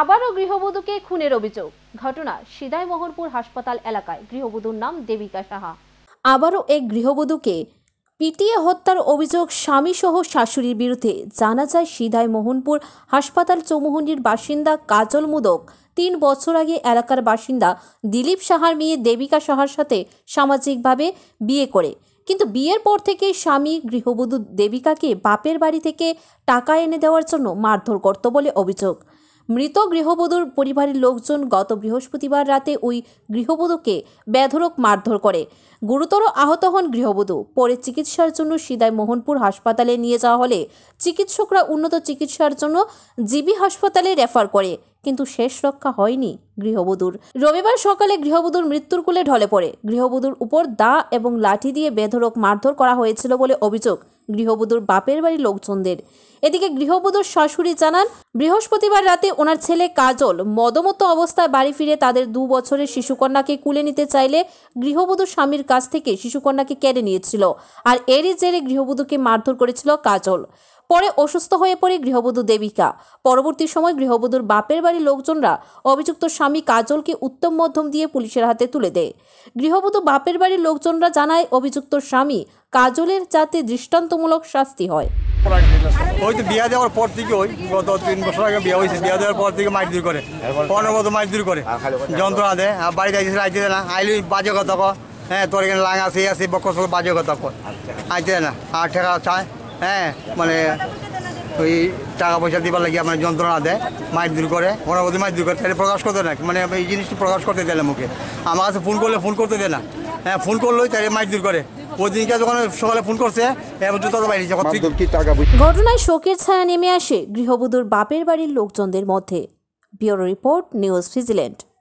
আবারও গৃহবধূকে খুনের অভিযোগ ঘটনা সিদাই মোহনপুর হাসপাতাল এলাকায় গৃহবধূর নাম দেবিকা সাহা আবারও এক গৃহবধূকে পিটিয়ে হত্যার অভিযোগ স্বামীসহ শাশুড়ির বিরুদ্ধে জানা যায় সিধাই মোহনপুর হাসপাতাল চৌমুহনির বাসিন্দা কাজল মুদক তিন বছর আগে এলাকার বাসিন্দা দিলীপ সাহার মেয়ে দেবিকা সাহার সাথে সামাজিকভাবে বিয়ে করে কিন্তু বিয়ের পর থেকে স্বামী গৃহবধূ দেবিকাকে বাপের বাড়ি থেকে টাকা এনে দেওয়ার জন্য মারধর করত বলে অভিযোগ মৃত গৃহবধূর পরিবারের লোকজন গত বৃহস্পতিবার রাতে ওই গৃহবধূকে বেধরক মারধর করে গুরুতর আহত হন গৃহবধূ পরে চিকিৎসার জন্য সিদায় মোহনপুর হাসপাতালে নিয়ে যাওয়া হলে চিকিৎসকরা উন্নত চিকিৎসার জন্য জিবি হাসপাতালে রেফার করে কিন্তু শেষ রক্ষা হয়নি গৃহবধূর রবিবার সকালে গৃহবধূর মৃত্যুর কুলে ঢলে পড়ে গৃহবধূর উপর দা এবং লাঠি দিয়ে বেধরক মারধর করা হয়েছিল বলে অভিযোগ গৃহবধূর বাপের বাড়ির লোকজনদের এদিকে গৃহবধূর শাশুড়ি জানান বৃহস্পতিবার রাতে ওনার ছেলে কাজল মদমত অবস্থায় বাড়ি ফিরে তাদের দু বছরের শিশুকন্যাকে কুলে নিতে চাইলে গৃহবধূর স্বামীর কাছ থেকে শিশুকন্যাকে কেড়ে নিয়েছিল আর এরই জেরে গৃহবধূকে মারধর করেছিল কাজল পরে অসুস্থ হয়ে পড়ে গৃহবধূ দেবিকা পরবর্তী সময় গৃহবধূর বাপের বাড়ির লোকজনরা অভিযুক্ত স্বামী কাজলকে উত্তম মধ্যম দিয়ে পুলিশের হাতে তুলে দেয় গৃহবধূ বাপের বাড়ির লোকজনরা জানায় অভিযুক্ত স্বামী কাজলের যাতে দৃষ্টান্তমূলক শাস্তি হয় ওই তো বিয়া দেওয়ার পর থেকে ওই গত তিন বছর আগে বিয়ে হয়েছে বিয়া দেওয়ার পর থেকে মাইট দূর করে পনেরো মতো মাইট দূর করে যন্ত্রণা দেয় বাড়িতে আইসে আইতে না আইলে বাজে কথা কয় হ্যাঁ তোর এখানে লাঙা সেই আছে বকস বাজে কথা কয় আইতে না আর ঠেকা চায় হ্যাঁ মানে ওই টাকা পয়সা দিবার লাগে মানে যন্ত্রণা দেয় মায়ের দূর করে ওরা বলতে মায়ের দূর করে তাহলে প্রকাশ করতে না মানে এই জিনিসটি প্রকাশ করতে দেয় না মুখে আমার কাছে ফোন করলে ফোন করতে দেয় না হ্যাঁ ফোন করলেই তাহলে মায়ের দূর করে সকালে ফোন করছে ঘটনায় শোকের ছায়া নেমে আসে গৃহবধূর বাপের বাড়ির লোকজনদের মধ্যে ব্যুরো রিপোর্ট নিউজ ভিজিল্যান্ড